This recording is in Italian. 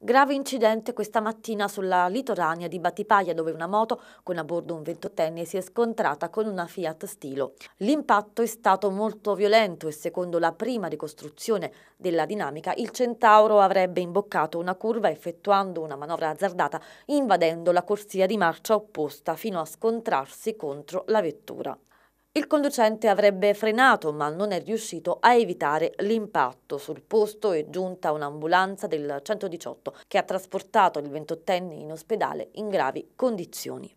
Grave incidente questa mattina sulla litorania di Battipaglia dove una moto con a bordo un 28enne si è scontrata con una Fiat Stilo. L'impatto è stato molto violento e secondo la prima ricostruzione della dinamica il Centauro avrebbe imboccato una curva effettuando una manovra azzardata invadendo la corsia di marcia opposta fino a scontrarsi contro la vettura. Il conducente avrebbe frenato ma non è riuscito a evitare l'impatto. Sul posto è giunta un'ambulanza del 118 che ha trasportato il ventottenne in ospedale in gravi condizioni.